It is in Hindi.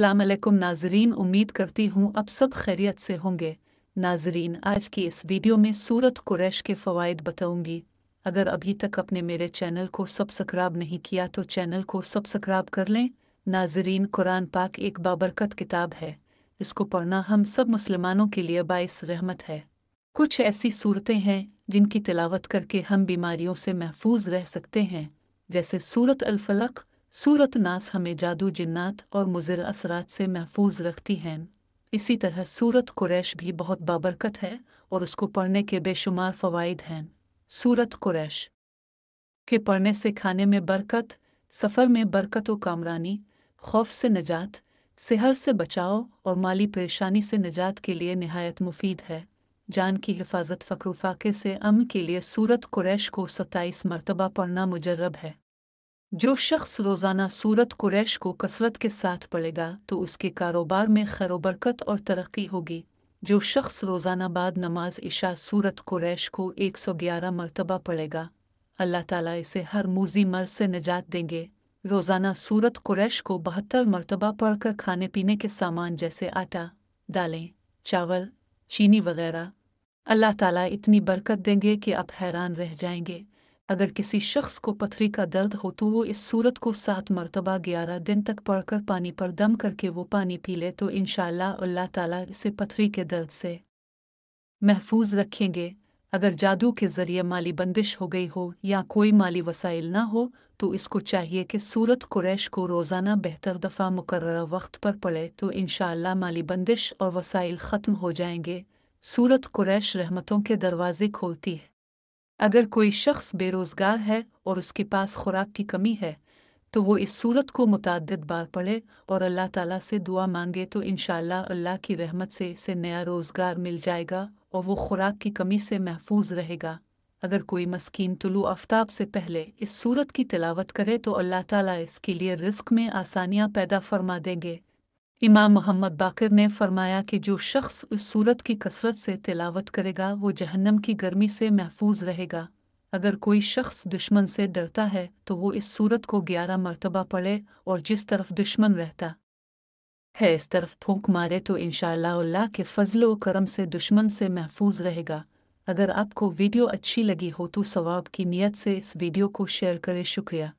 अलैक्म नाजरीन उम्मीद करती हूँ अब सब खैरियत से होंगे नाजरीन आज की इस वीडियो में सूरत कुरैश के फ़वाद बताऊँगी अगर अभी तक अपने मेरे चैनल को सब्सक्राइब नहीं किया तो चैनल को सब्सक्राइब कर लें नाजरीन कुरान पाक एक बाबरकत किताब है इसको पढ़ना हम सब मुसलमानों के लिए बायस रहमत है कुछ ऐसी सूरतें हैं जिनकी तिलावत करके हम बीमारियों से महफूज रह सकते हैं जैसे सूरत अलफलक सूरत नास हमें जादू जिन्नात और मुजर असरात से महफूज रखती हैं इसी तरह सूरत कुरैश भी बहुत बाबरकत है और उसको पढ़ने के बेशुमार फ़वाद हैं सूरत कुरैश के पढ़ने से खाने में बरकत सफ़र में बरकत व कामरानी खौफ से निजात सेहर से बचाव और माली परेशानी से निजात के लिए नहायत मुफीद है जान की हिफाजत फ़क्र फ़ाके से अम के लिए सूरत कुरैश को सत्ताईस मरतबा पढ़ना मुजरब है जो शख्स रोज़ाना सूरत कुरैश को कसरत के साथ पढ़ेगा तो उसके कारोबार में खरोबरकत और तरक्की होगी जो शख्स रोज़ाना बाद नमाज इशा सूरत कुरैश को एक सौ ग्यारह मरतबा पढ़ेगा अल्लाह ताला इसे हर मूजी मर्ज से निजात देंगे रोज़ाना सूरत कुरैश को बहत्तर मरतबा पढ़कर खाने पीने के सामान जैसे आटा दालें चावल चीनी वगैरह अल्लाह ताला इतनी बरकत देंगे कि आप हैरान रह जाएंगे अगर किसी शख्स को पथरी का दर्द हो तो वो इस सूरत को सात मरतबा ग्यारह दिन तक पढ़कर पानी पर दम करके वो पानी पी ले तो इन अल्लाह ताला इसे पथरी के दर्द से महफूज रखेंगे अगर जादू के ज़रिए माली बंदिश हो गई हो या कोई माली वसाइल ना हो तो इसको चाहिए कि सूरत कुरैश को रोज़ाना बेहतर दफ़ा मुकर वक्त पर पड़े तो इन माली बंदिश और वसाइल ख़त्म हो जाएंगे सूरत कुरैश रहमतों के दरवाज़े खोलती है अगर कोई शख्स बेरोज़गार है और उसके पास खुराक की कमी है तो वो इस सूरत को मुतद बार पढ़े और अल्लाह ताला से दुआ मांगे तो इन अल्लाह की रहमत से इसे नया रोज़गार मिल जाएगा और वो खुराक की कमी से महफूज रहेगा अगर कोई मस्किन तुलु आफ्ताब से पहले इस सूरत की तिलावत करे तो अल्लाह ताला इसके लिए रिस्क में आसानियाँ पैदा फरमा देंगे इमाम मोहम्मद बाकर ने फरमाया कि जो शख्स उस सूरत की कसरत से तिलावत करेगा वो जहन्नम की गर्मी से महफूज रहेगा अगर कोई शख्स दुश्मन से डरता है तो वो इस सूरत को ग्यारह मरतबा पढ़े और जिस तरफ दुश्मन रहता है इस तरफ फूंक मारे तो इन के फजल करम से दुश्मन से महफूज रहेगा अगर आपको वीडियो अच्छी लगी हो तो सवाब की नीयत से इस वीडियो को शेयर करें शुक्रिया